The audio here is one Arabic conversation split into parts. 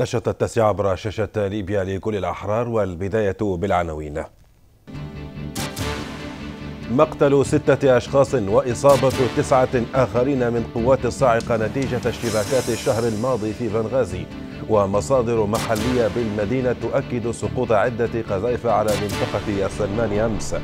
نشرة التسعة عبر شاشة ليبيا لكل الأحرار والبداية بالعناوين مقتل ستة أشخاص وإصابة تسعة آخرين من قوات الصاعقة نتيجة اشتباكات الشهر الماضي في بنغازي ومصادر محلية بالمدينة تؤكد سقوط عدة قذائف على منطقة السلمان أمس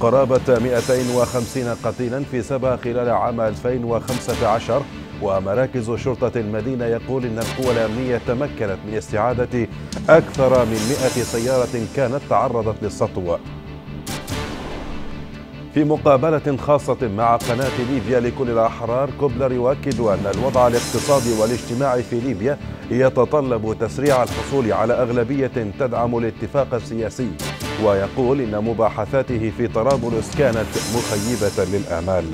قرابة 250 قتيلا في سبا خلال عام 2015 ومراكز شرطة المدينة يقول أن القوى الأمنية تمكنت من استعادة أكثر من 100 سيارة كانت تعرضت للسطو في مقابلة خاصة مع قناة ليبيا لكل الأحرار كوبلر يؤكد أن الوضع الاقتصادي والاجتماعي في ليبيا يتطلب تسريع الحصول على أغلبية تدعم الاتفاق السياسي ويقول إن مباحثاته في طرابلس كانت مخيبة للآمال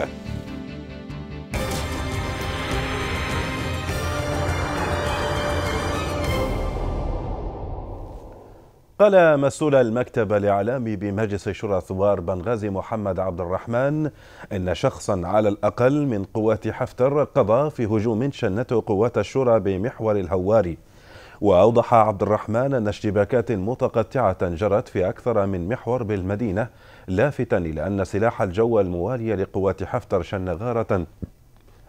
قال مسؤول المكتب الإعلامي بمجلس الشورى ثوار بنغازي محمد عبد الرحمن إن شخصا على الأقل من قوات حفتر قضى في هجوم شنته قوات الشورى بمحور الهواري وأوضح عبد الرحمن أن اشتباكات متقطعة جرت في أكثر من محور بالمدينة لافتا إلى أن سلاح الجو الموالي لقوات حفتر شن غارة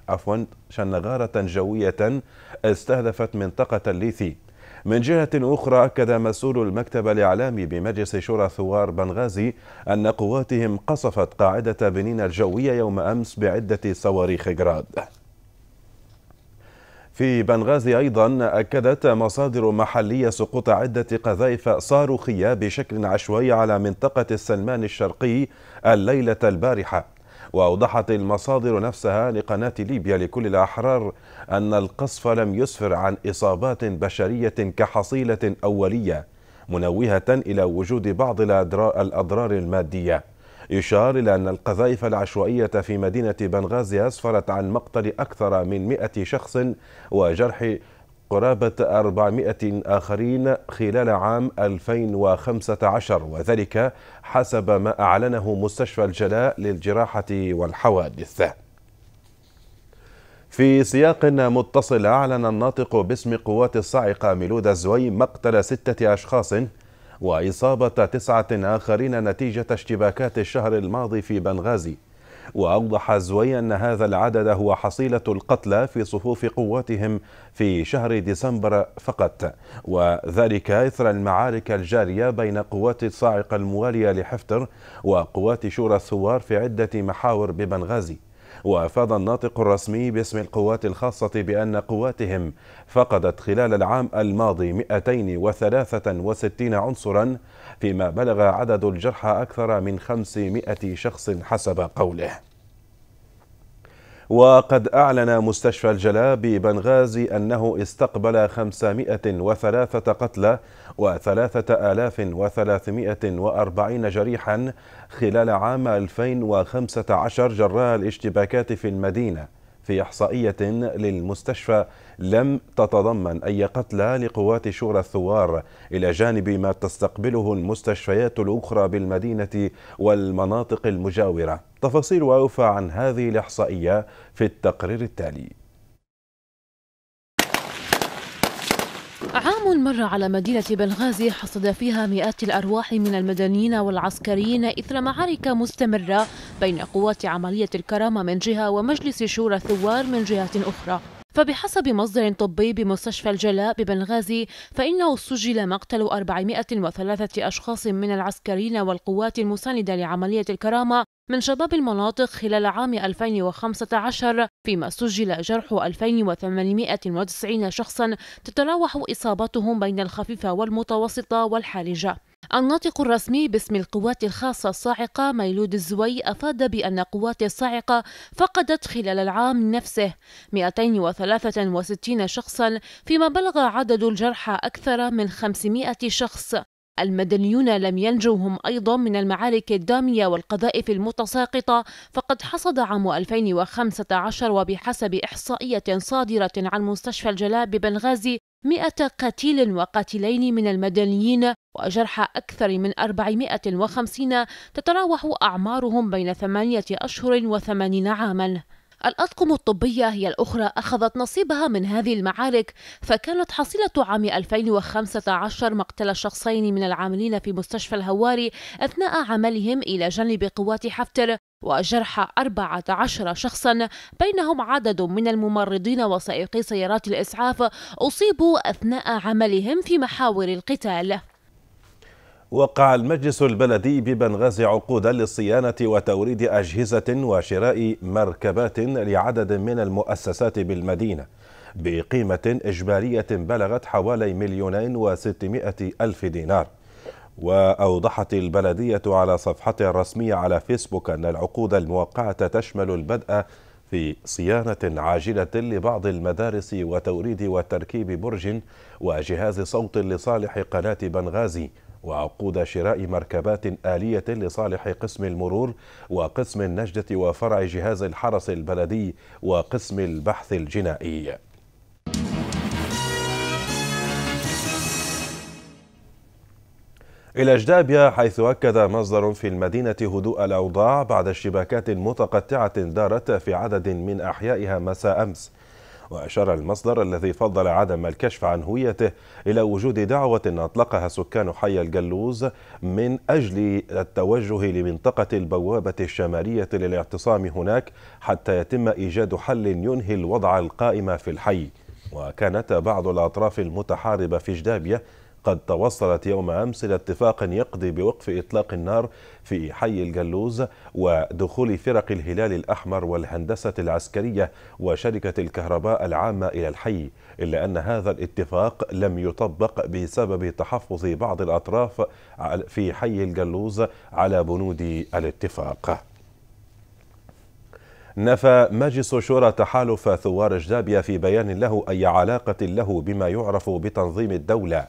عفوا شن غارة جوية استهدفت منطقة الليثي من جهة أخرى أكد مسؤول المكتب الإعلامي بمجلس شورى ثوار بنغازي أن قواتهم قصفت قاعدة بنين الجوية يوم أمس بعدة صواريخ غراد في بنغازي أيضا أكدت مصادر محلية سقوط عدة قذائف صاروخية بشكل عشوائي على منطقة السلمان الشرقي الليلة البارحة وأوضحت المصادر نفسها لقناة ليبيا لكل الأحرار أن القصف لم يسفر عن إصابات بشرية كحصيلة أولية منوهة إلى وجود بعض الأضرار المادية يشار إلى أن القذائف العشوائية في مدينة بنغازي أسفرت عن مقتل أكثر من 100 شخص وجرح قرابة 400 آخرين خلال عام 2015 وذلك حسب ما أعلنه مستشفى الجلاء للجراحة والحوادث في سياق متصل أعلن الناطق باسم قوات الصاعقة ميلودا الزوي مقتل ستة أشخاص وإصابة تسعة آخرين نتيجة اشتباكات الشهر الماضي في بنغازي وأوضح زوي أن هذا العدد هو حصيلة القتلى في صفوف قواتهم في شهر ديسمبر فقط وذلك إثر المعارك الجارية بين قوات الصاعقة الموالية لحفتر وقوات شورى الثوار في عدة محاور ببنغازي وأفاد الناطق الرسمي باسم القوات الخاصة بأن قواتهم فقدت خلال العام الماضي 263 عنصرا فيما بلغ عدد الجرحى أكثر من 500 شخص حسب قوله وقد أعلن مستشفى الجلاء ببنغازي أنه استقبل 503 قتلى وثلاثة آلاف وثلاثمائة وأربعين جريحا خلال عام 2015 جراء الاشتباكات في المدينة في إحصائية للمستشفى لم تتضمن أي قتلى لقوات شورى الثوار إلى جانب ما تستقبله المستشفيات الأخرى بالمدينة والمناطق المجاورة تفاصيل وأوفى عن هذه الإحصائية في التقرير التالي مر على مدينة بنغازي حصد فيها مئات الأرواح من المدنيين والعسكريين إثر معارك مستمرة بين قوات عملية الكرامة من جهة ومجلس شورى الثوار من جهة أخرى فبحسب مصدر طبي بمستشفى الجلاء ببنغازي فإنه سجل مقتل 403 أشخاص من العسكريين والقوات المساندة لعملية الكرامة من شباب المناطق خلال عام 2015 فيما سجل جرح 2890 شخصا تتراوح إصابتهم بين الخفيفة والمتوسطة والحرجة الناطق الرسمي باسم القوات الخاصة الصاعقة ميلود الزوي أفاد بأن قوات الصاعقة فقدت خلال العام نفسه 263 شخصا فيما بلغ عدد الجرحى أكثر من 500 شخص المدنيون لم ينجوا هم أيضا من المعارك الدامية والقذائف المتساقطة فقد حصد عام 2015 وبحسب إحصائية صادرة عن مستشفى الجلاء ببنغازي مئة قتيل وقاتلين من المدنيين وجرحى أكثر من 450 تتراوح أعمارهم بين ثمانية أشهر وثمانين عاماً الأطقم الطبية هي الأخرى أخذت نصيبها من هذه المعارك فكانت حصيلة عام 2015 مقتل شخصين من العاملين في مستشفى الهواري أثناء عملهم إلى جانب قوات حفتر وجرح 14 شخصا بينهم عدد من الممرضين وسائقي سيارات الإسعاف أصيبوا أثناء عملهم في محاور القتال وقع المجلس البلدي ببنغازي عقودا للصيانة وتوريد أجهزة وشراء مركبات لعدد من المؤسسات بالمدينة بقيمة إجبارية بلغت حوالي مليونين وستمائة ألف دينار وأوضحت البلدية على صفحتها الرسمية على فيسبوك أن العقود الموقعة تشمل البدء في صيانة عاجلة لبعض المدارس وتوريد وتركيب برج وجهاز صوت لصالح قناة بنغازي وعقود شراء مركبات آلية لصالح قسم المرور وقسم النجدة وفرع جهاز الحرس البلدي وقسم البحث الجنائي إلى جدابيا حيث أكد مصدر في المدينة هدوء الأوضاع بعد اشتباكات متقطعة دارت في عدد من أحيائها مساء أمس وأشار المصدر الذي فضل عدم الكشف عن هويته إلى وجود دعوة أطلقها سكان حي الجلوز من أجل التوجه لمنطقة البوابة الشمالية للاعتصام هناك حتى يتم إيجاد حل ينهي الوضع القائم في الحي وكانت بعض الأطراف المتحاربة في جدابية قد توصلت يوم أمس إلى اتفاق يقضي بوقف إطلاق النار في حي الجلوز ودخول فرق الهلال الأحمر والهندسة العسكرية وشركة الكهرباء العامة إلى الحي إلا أن هذا الاتفاق لم يطبق بسبب تحفظ بعض الأطراف في حي الجلوز على بنود الاتفاق نفى مجلس شورى تحالف ثوار جدابيا في بيان له أي علاقة له بما يعرف بتنظيم الدولة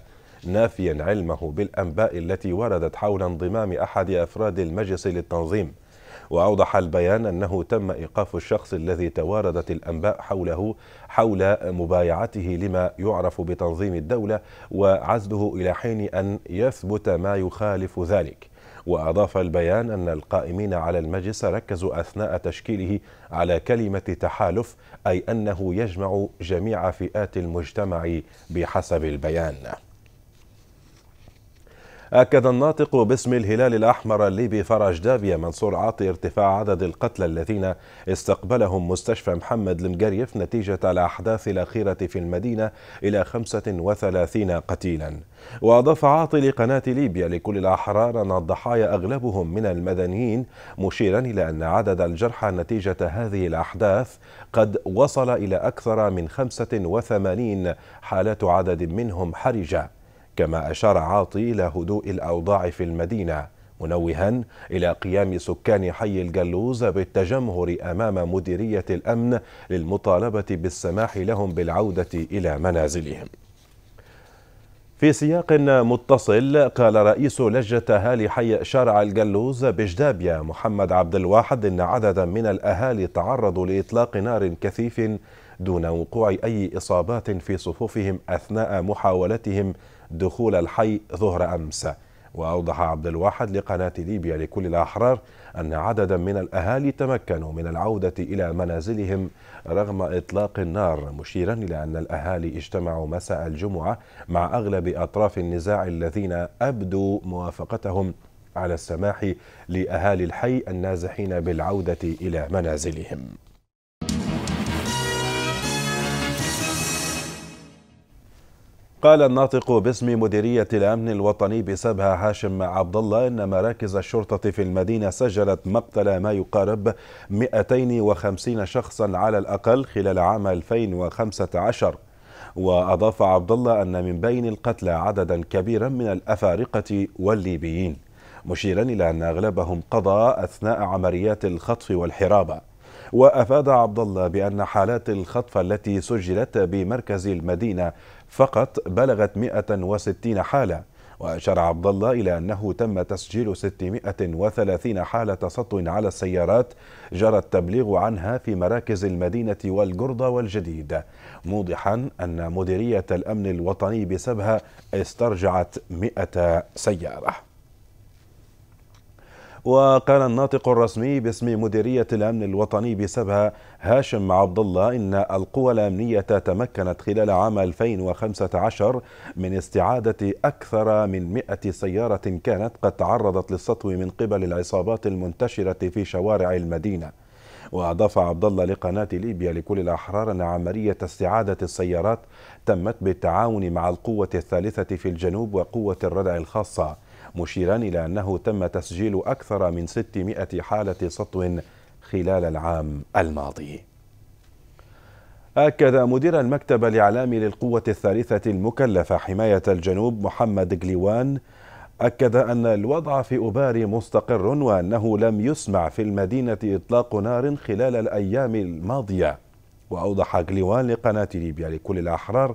نافيا علمه بالأنباء التي وردت حول انضمام أحد أفراد المجلس للتنظيم وأوضح البيان أنه تم إيقاف الشخص الذي تواردت الأنباء حوله حول مبايعته لما يعرف بتنظيم الدولة وعزله إلى حين أن يثبت ما يخالف ذلك وأضاف البيان أن القائمين على المجلس ركزوا أثناء تشكيله على كلمة تحالف أي أنه يجمع جميع فئات المجتمع بحسب البيان أكد الناطق باسم الهلال الأحمر الليبي فرج دابيا منصور عاطي ارتفاع عدد القتلى الذين استقبلهم مستشفى محمد المقريف نتيجة الأحداث الأخيرة في المدينة إلى 35 قتيلا وأضاف عاطي لقناة ليبيا لكل الأحرار أن الضحايا أغلبهم من المدنيين مشيرا إلى أن عدد الجرحى نتيجة هذه الأحداث قد وصل إلى أكثر من 85 حالات عدد منهم حرجة كما أشار عاطي إلى هدوء الأوضاع في المدينة منوها إلى قيام سكان حي الجلوز بالتجمهر أمام مديرية الأمن للمطالبة بالسماح لهم بالعودة إلى منازلهم في سياق متصل قال رئيس لجنة أهالي حي شارع الجلوز بجدابيا محمد عبد الواحد إن عددا من الأهالي تعرضوا لإطلاق نار كثيف دون وقوع أي إصابات في صفوفهم أثناء محاولتهم دخول الحي ظهر أمس وأوضح عبد الواحد لقناة ليبيا لكل الأحرار أن عددا من الأهالي تمكنوا من العودة إلى منازلهم رغم إطلاق النار مشيرا إلى أن الأهالي اجتمعوا مساء الجمعة مع أغلب أطراف النزاع الذين أبدوا موافقتهم على السماح لأهالي الحي النازحين بالعودة إلى منازلهم قال الناطق باسم مديرية الأمن الوطني بسبها هاشم عبد الله إن مراكز الشرطة في المدينة سجلت مقتل ما يقارب 250 شخصا على الأقل خلال عام 2015 وأضاف عبد الله أن من بين القتلى عددا كبيرا من الأفارقة والليبيين مشيرا إلى أن أغلبهم قضى أثناء عمليات الخطف والحرابة وأفاد عبد الله بأن حالات الخطف التي سجلت بمركز المدينة فقط بلغت 160 حالة وأشار عبد الله إلى أنه تم تسجيل 630 حالة سطو على السيارات جرى التبليغ عنها في مراكز المدينة والجردة والجديد موضحا أن مديرية الأمن الوطني بسبها استرجعت 100 سيارة وقال الناطق الرسمي باسم مديرية الأمن الوطني بسبها هاشم عبد الله إن القوى الأمنية تمكنت خلال عام 2015 من استعادة أكثر من 100 سيارة كانت قد تعرضت للسطو من قبل العصابات المنتشرة في شوارع المدينة وأضاف عبد الله لقناة ليبيا لكل الأحرار أن عملية استعادة السيارات تمت بالتعاون مع القوة الثالثة في الجنوب وقوة الردع الخاصة مشيرا إلى أنه تم تسجيل أكثر من 600 حالة سطو خلال العام الماضي أكد مدير المكتب الإعلامي للقوة الثالثة المكلفة حماية الجنوب محمد غليوان أكد أن الوضع في أباري مستقر وأنه لم يسمع في المدينة إطلاق نار خلال الأيام الماضية وأوضح غليوان لقناة ليبيا لكل الأحرار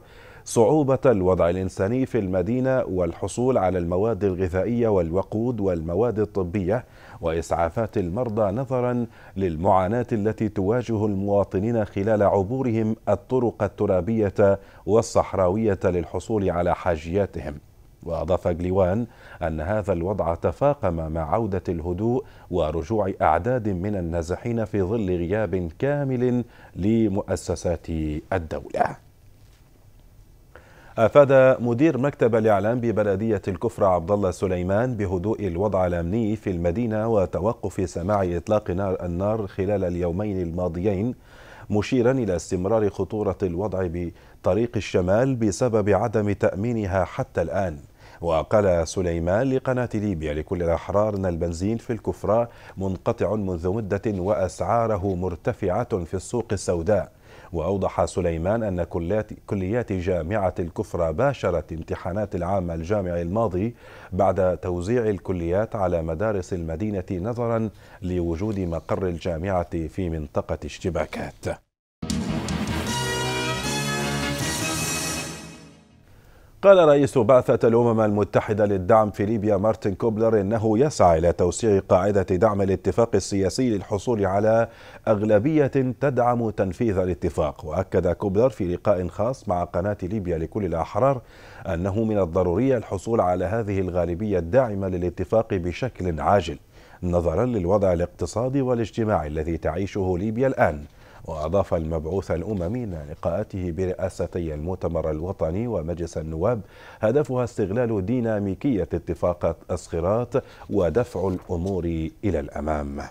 صعوبة الوضع الإنساني في المدينة والحصول على المواد الغذائية والوقود والمواد الطبية وإسعافات المرضى نظرا للمعاناة التي تواجه المواطنين خلال عبورهم الطرق الترابية والصحراوية للحصول على حاجياتهم وأضاف جليوان أن هذا الوضع تفاقم مع عودة الهدوء ورجوع أعداد من النازحين في ظل غياب كامل لمؤسسات الدولة أفاد مدير مكتب الإعلام ببلدية الكفرة عبد الله سليمان بهدوء الوضع الأمني في المدينة وتوقف سماع إطلاق نار النار خلال اليومين الماضيين مشيرا إلى استمرار خطورة الوضع بطريق الشمال بسبب عدم تأمينها حتى الآن وقال سليمان لقناة ليبيا لكل الأحرار أن البنزين في الكفرة منقطع منذ مدة وأسعاره مرتفعة في السوق السوداء وأوضح سليمان أن كليات جامعة الكفرة باشرت امتحانات العام الجامعي الماضي بعد توزيع الكليات على مدارس المدينة نظرا لوجود مقر الجامعة في منطقة اشتباكات قال رئيس بعثة الأمم المتحدة للدعم في ليبيا مارتن كوبلر إنه يسعى إلى توسيع قاعدة دعم الاتفاق السياسي للحصول على أغلبية تدعم تنفيذ الاتفاق وأكد كوبلر في لقاء خاص مع قناة ليبيا لكل الأحرار أنه من الضروري الحصول على هذه الغالبية الداعمة للاتفاق بشكل عاجل نظرا للوضع الاقتصادي والاجتماعي الذي تعيشه ليبيا الآن وأضاف المبعوث الأممي إلى لقاءاته برئاستي المؤتمر الوطني ومجلس النواب هدفها استغلال ديناميكية اتفاق أسخرات ودفع الأمور إلى الأمام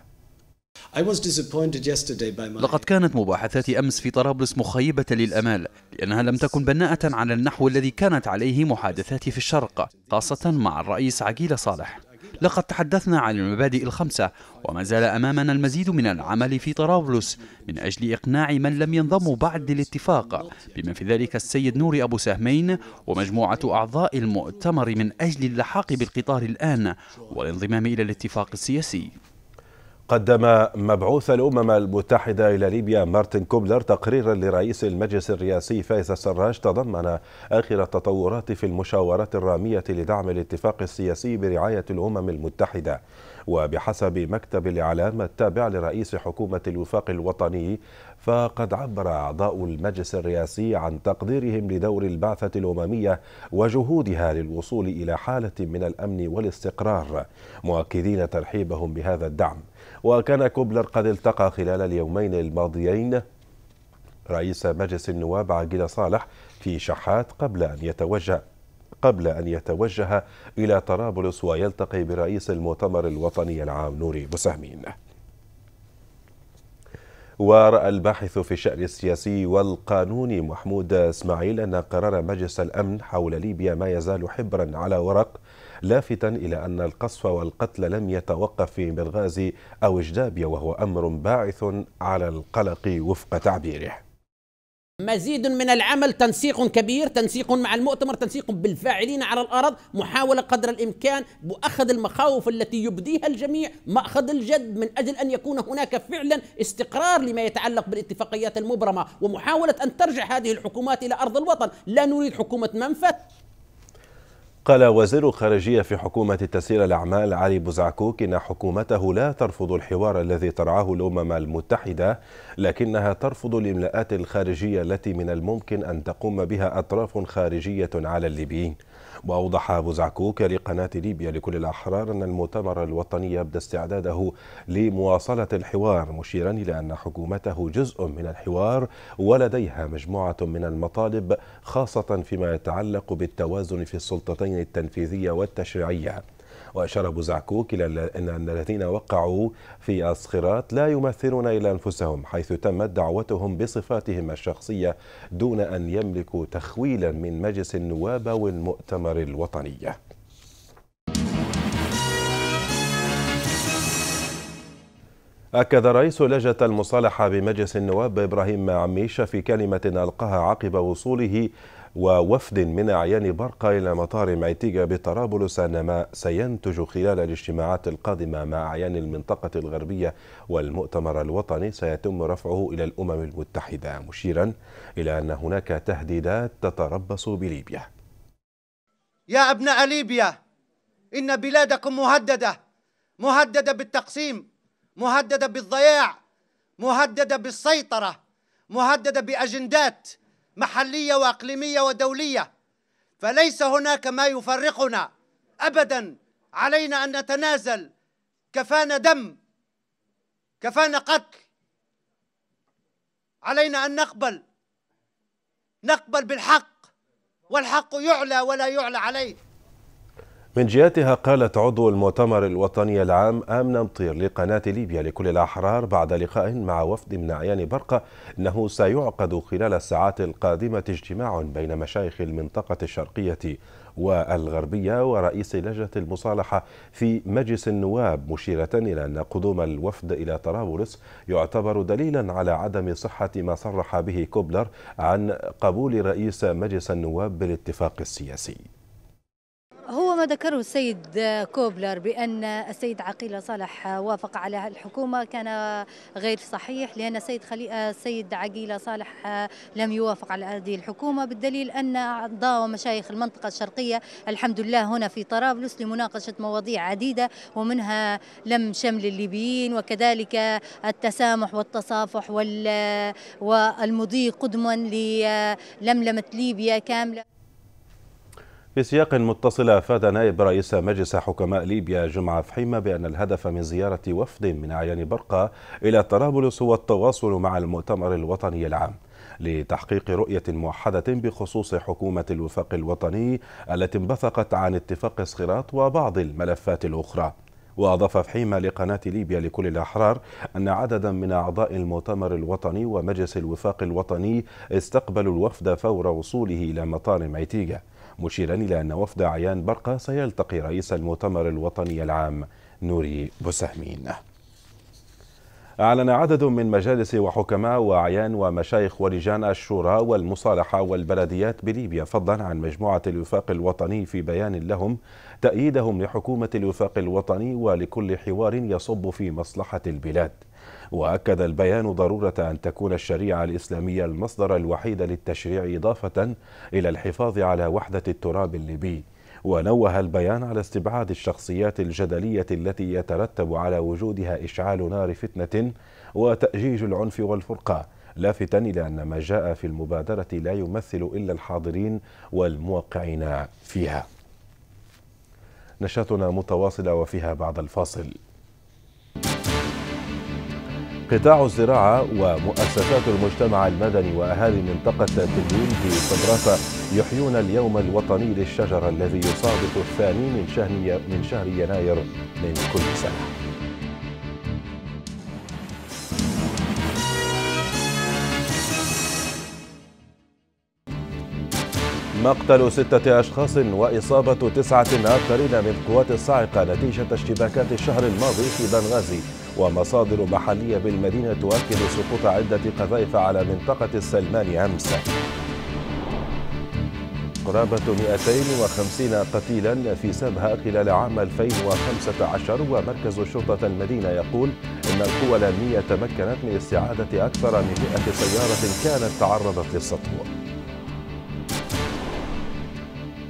لقد كانت مباحثات أمس في طرابلس مخيبة للأمال لأنها لم تكن بناءة على النحو الذي كانت عليه محادثاتي في الشرق خاصة مع الرئيس عقيل صالح لقد تحدثنا عن المبادئ الخمسة وما زال أمامنا المزيد من العمل في طرابلس من أجل إقناع من لم ينضموا بعد للاتفاق بما في ذلك السيد نوري أبو سهمين ومجموعة أعضاء المؤتمر من أجل اللحاق بالقطار الآن والانضمام إلى الاتفاق السياسي قدم مبعوث الأمم المتحدة إلى ليبيا مارتن كوبلر تقريرا لرئيس المجلس الرئاسي فايز السراج تضمن آخر التطورات في المشاورات الرامية لدعم الاتفاق السياسي برعاية الأمم المتحدة وبحسب مكتب الإعلام التابع لرئيس حكومة الوفاق الوطني فقد عبر أعضاء المجلس الرئاسي عن تقديرهم لدور البعثة الأممية وجهودها للوصول إلى حالة من الأمن والاستقرار مؤكدين ترحيبهم بهذا الدعم وكان كوبلر قد التقى خلال اليومين الماضيين رئيس مجلس النواب عقيل صالح في شحات قبل أن يتوجه قبل أن يتوجه إلى طرابلس ويلتقي برئيس المؤتمر الوطني العام نوري بوسهمين ورأى الباحث في الشأن السياسي والقانوني محمود إسماعيل أن قرار مجلس الأمن حول ليبيا ما يزال حبرا على ورق لافتا إلى أن القصف والقتل لم يتوقف في بنغازي أو إجدابيا وهو أمر باعث على القلق وفق تعبيره مزيد من العمل تنسيق كبير تنسيق مع المؤتمر تنسيق بالفاعلين على الأرض محاولة قدر الإمكان بأخذ المخاوف التي يبديها الجميع مأخذ الجد من أجل أن يكون هناك فعلا استقرار لما يتعلق بالاتفاقيات المبرمة ومحاولة أن ترجع هذه الحكومات إلى أرض الوطن لا نريد حكومة منفت قال وزير الخارجية في حكومة تسيير الأعمال علي بوزعكوك إن حكومته لا ترفض الحوار الذي ترعاه الأمم المتحدة لكنها ترفض الإملاءات الخارجية التي من الممكن أن تقوم بها أطراف خارجية على الليبيين وأوضح أبو زعكوك لقناة ليبيا لكل الأحرار أن المؤتمر الوطني يبدأ استعداده لمواصلة الحوار مشيرا إلى أن حكومته جزء من الحوار ولديها مجموعة من المطالب خاصة فيما يتعلق بالتوازن في السلطتين التنفيذية والتشريعية وأشار أبو زعكوك إلى أن الذين وقعوا في الصخرات لا يمثلون إلا أنفسهم حيث تمت دعوتهم بصفاتهم الشخصية دون أن يملكوا تخويلا من مجلس النواب او المؤتمر الوطني أكد رئيس لجنة المصالحة بمجلس النواب إبراهيم عميشة في كلمة ألقاها عقب وصوله ووفد من أعيان برقة إلى مطار معتيجة بطرابلس أن ما سينتج خلال الاجتماعات القادمة مع أعيان المنطقة الغربية والمؤتمر الوطني سيتم رفعه إلى الأمم المتحدة مشيرا إلى أن هناك تهديدات تتربص بليبيا يا أبناء ليبيا إن بلادكم مهددة مهددة بالتقسيم مهددة بالضياع مهددة بالسيطرة مهددة بأجندات محلية وأقليمية ودولية فليس هناك ما يفرقنا أبدا علينا أن نتنازل كفانا دم كفانا قتل علينا أن نقبل نقبل بالحق والحق يعلى ولا يعلى عليه من جهتها قالت عضو المؤتمر الوطني العام آمنة مطير لقناة ليبيا لكل الأحرار بعد لقاء مع وفد من أعيان برقة أنه سيعقد خلال الساعات القادمة اجتماع بين مشايخ المنطقة الشرقية والغربية ورئيس لجنة المصالحة في مجلس النواب مشيرة إلى أن قدوم الوفد إلى طرابلس يعتبر دليلا على عدم صحة ما صرح به كوبلر عن قبول رئيس مجلس النواب بالاتفاق السياسي هو ما ذكره السيد كوبلر بأن السيد عقيل صالح وافق على الحكومة كان غير صحيح لأن السيد خلي... السيد عقيل صالح لم يوافق على هذه الحكومة بالدليل أن أعضاء ومشايخ المنطقة الشرقية الحمد لله هنا في طرابلس لمناقشة مواضيع عديدة ومنها لم شمل الليبيين وكذلك التسامح والتصافح وال... والمضي قدما للملمة ليبيا كاملة في سياق متصل افاد نائب رئيس مجلس حكماء ليبيا جمعه فحيمه بان الهدف من زياره وفد من اعيان برقه الى طرابلس هو التواصل مع المؤتمر الوطني العام لتحقيق رؤية موحدة بخصوص حكومة الوفاق الوطني التي انبثقت عن اتفاق صغرات وبعض الملفات الأخرى وأضاف فحيمة لقناة ليبيا لكل الأحرار أن عددا من أعضاء المؤتمر الوطني ومجلس الوفاق الوطني استقبلوا الوفد فور وصوله إلى مطار ميتيجا مشيرا إلى أن وفد عيان برقة سيلتقي رئيس المؤتمر الوطني العام نوري بوسهمين أعلن عدد من مجالس وحكماء وأعيان ومشايخ ولجان الشورى والمصالحة والبلديات بليبيا فضلا عن مجموعة الوفاق الوطني في بيان لهم تأييدهم لحكومة الوفاق الوطني ولكل حوار يصب في مصلحة البلاد وأكد البيان ضرورة أن تكون الشريعة الإسلامية المصدر الوحيد للتشريع إضافة إلى الحفاظ على وحدة التراب الليبي ونوه البيان على استبعاد الشخصيات الجدلية التي يترتب على وجودها إشعال نار فتنة وتأجيج العنف والفرقة لافتا إلى أن ما جاء في المبادرة لا يمثل إلا الحاضرين والموقعين فيها نشاتنا متواصلة وفيها بعد الفاصل قطاع الزراعة ومؤسسات المجتمع المدني وأهالي منطقة تليون في صدرافة يحيون اليوم الوطني للشجرة الذي يصادف الثاني من شهر من شهر يناير من كل سنة. مقتل ستة أشخاص وإصابة تسعة آخرين من قوات الصاعقة نتيجة اشتباكات الشهر الماضي في بنغازي ومصادر محلية بالمدينة تؤكد سقوط عدة قذائف على منطقة السلمان أمس قرابة 250 قتيلا في سبها خلال عام 2015 ومركز شرطة المدينة يقول إن القوى الأمنية تمكنت من استعادة أكثر من 100 سيارة كانت تعرضت للسطو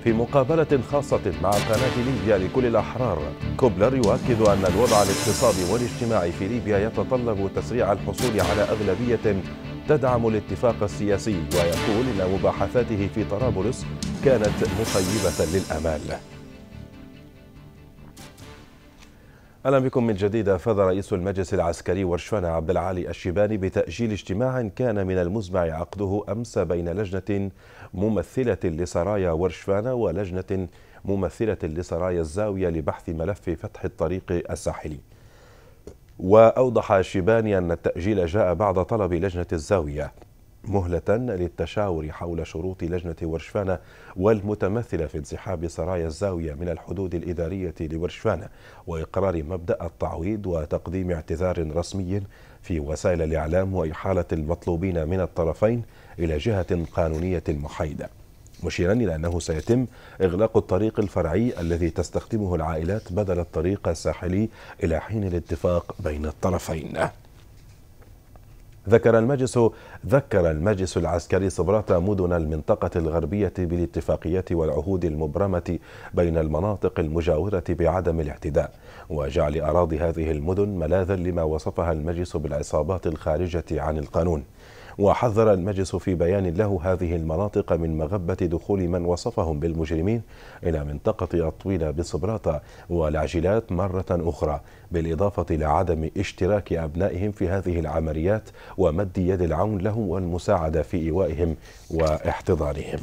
في مقابلة خاصة مع قناة ليبيا لكل الأحرار كوبلر يؤكد أن الوضع الاقتصادي والاجتماعي في ليبيا يتطلب تسريع الحصول على أغلبية تدعم الاتفاق السياسي ويقول إن مباحثاته في طرابلس كانت مخيبة للأمال اهلا بكم من جديد افاد رئيس المجلس العسكري ورشوان عبد العالي الشيباني بتاجيل اجتماع كان من المزمع عقده امس بين لجنه ممثلة لسرايا ورشفانا ولجنة ممثلة لسرايا الزاوية لبحث ملف فتح الطريق الساحلي وأوضح شيباني أن التأجيل جاء بعد طلب لجنة الزاوية مهلة للتشاور حول شروط لجنة ورشفانة والمتمثلة في انسحاب سرايا الزاوية من الحدود الإدارية لورشفانة وإقرار مبدأ التعويض وتقديم اعتذار رسمي في وسائل الإعلام وإحالة المطلوبين من الطرفين إلى جهة قانونية محايدة مشيرا إلى أنه سيتم إغلاق الطريق الفرعي الذي تستخدمه العائلات بدل الطريق الساحلي إلى حين الاتفاق بين الطرفين ذكر المجلس ذكر المجلس العسكري صبرات مدن المنطقة الغربية بالاتفاقيات والعهود المبرمة بين المناطق المجاورة بعدم الاعتداء وجعل أراضي هذه المدن ملاذا لما وصفها المجلس بالعصابات الخارجة عن القانون وحذر المجلس في بيان له هذه المناطق من مغبة دخول من وصفهم بالمجرمين إلى منطقة أطويلة بصبراتة والعجلات مرة أخرى بالإضافة لعدم اشتراك أبنائهم في هذه العمليات ومد يد العون لهم والمساعدة في إيوائهم واحتضانهم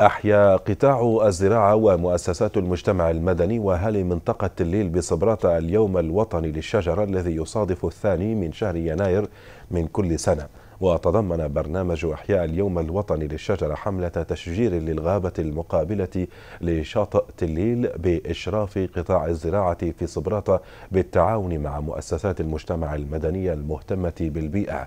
أحيا قطاع الزراعة ومؤسسات المجتمع المدني وأهالي منطقة الليل بصبراتة اليوم الوطني للشجرة الذي يصادف الثاني من شهر يناير من كل سنة وتضمن برنامج إحياء اليوم الوطني للشجرة حملة تشجير للغابة المقابلة لشاطئ تليل بإشراف قطاع الزراعة في صبراتة بالتعاون مع مؤسسات المجتمع المدني المهتمة بالبيئة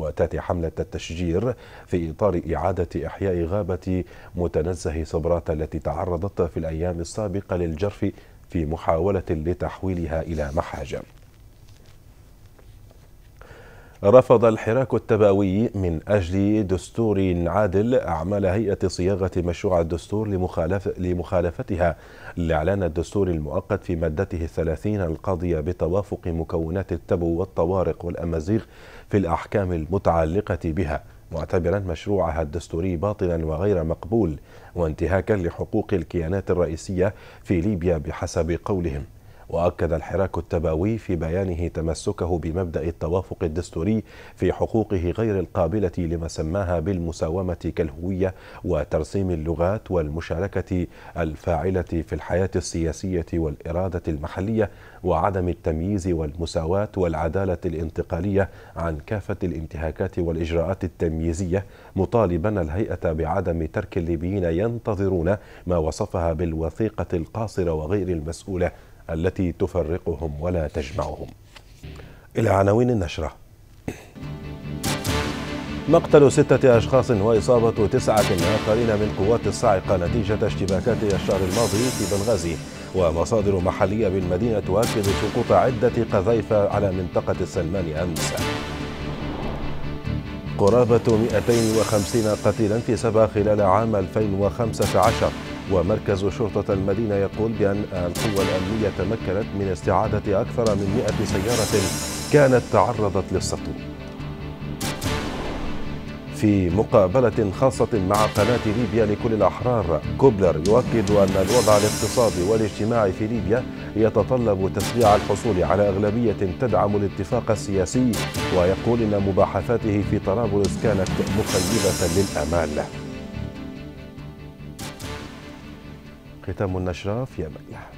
وتأتي حملة التشجير في إطار إعادة إحياء غابة متنزه صبرات التي تعرضت في الأيام السابقة للجرف في محاولة لتحويلها إلى محاجم رفض الحراك التباوي من أجل دستور عادل أعمال هيئة صياغة مشروع الدستور لمخالف لمخالفتها لإعلان الدستور المؤقت في مادته الثلاثين القاضية بتوافق مكونات التبو والطوارق والأمازيغ في الأحكام المتعلقة بها معتبرا مشروعها الدستوري باطلا وغير مقبول وانتهاكا لحقوق الكيانات الرئيسية في ليبيا بحسب قولهم وأكد الحراك التباوي في بيانه تمسكه بمبدأ التوافق الدستوري في حقوقه غير القابلة لما سماها بالمساومة كالهوية وترسيم اللغات والمشاركة الفاعلة في الحياة السياسية والإرادة المحلية وعدم التمييز والمساواة والعدالة الانتقالية عن كافة الانتهاكات والإجراءات التمييزية مطالبا الهيئة بعدم ترك الليبيين ينتظرون ما وصفها بالوثيقة القاصرة وغير المسؤولة التي تفرقهم ولا تجمعهم إلى عناوين النشرة مقتل ستة أشخاص وإصابة تسعة آخرين من قوات الصاعقة نتيجة اشتباكات الشهر الماضي في بنغازي ومصادر محلية بالمدينة تؤكد سقوط عدة قذائف على منطقة السلمان أمس قرابة 250 قتيلا في سبا خلال عام 2015 ومركز شرطة المدينة يقول بأن القوة الأمنية تمكنت من استعادة أكثر من 100 سيارة كانت تعرضت للسطو في مقابلة خاصة مع قناة ليبيا لكل الأحرار كوبلر يؤكد أن الوضع الاقتصادي والاجتماعي في ليبيا يتطلب تسريع الحصول على أغلبية تدعم الاتفاق السياسي ويقول أن مباحثاته في طرابلس كانت مخيبة للأمال ختام النشرة في أمان